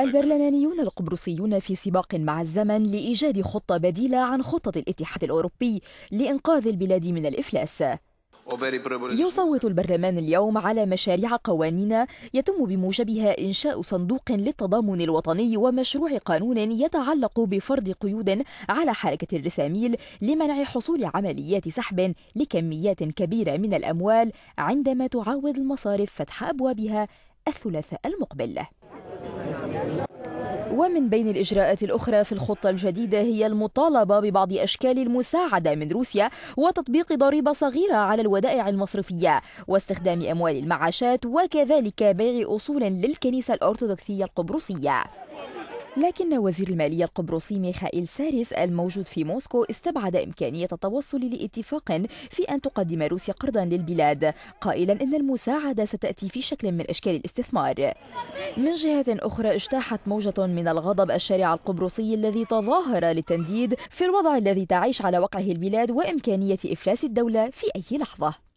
البرلمانيون القبرصيون في سباق مع الزمن لإيجاد خطة بديلة عن خطة الاتحاد الأوروبي لإنقاذ البلاد من الإفلاس يصوت البرلمان اليوم على مشاريع قوانين يتم بموجبها إنشاء صندوق للتضامن الوطني ومشروع قانون يتعلق بفرض قيود على حركة الرساميل لمنع حصول عمليات سحب لكميات كبيرة من الأموال عندما تعاود المصارف فتح أبوابها الثلاثاء المقبل ومن بين الإجراءات الأخرى في الخطة الجديدة هي المطالبة ببعض أشكال المساعدة من روسيا وتطبيق ضريبة صغيرة على الودائع المصرفية واستخدام أموال المعاشات وكذلك بيع أصول للكنيسة الأرثوذكسية القبرصية لكن وزير المالية القبرصي ميخائيل سارس الموجود في موسكو استبعد إمكانية التوصل لاتفاق في أن تقدم روسيا قرضا للبلاد قائلا إن المساعدة ستأتي في شكل من أشكال الاستثمار من جهة أخرى اجتاحت موجة من الغضب الشارع القبرصي الذي تظاهر للتنديد في الوضع الذي تعيش على وقعه البلاد وإمكانية إفلاس الدولة في أي لحظة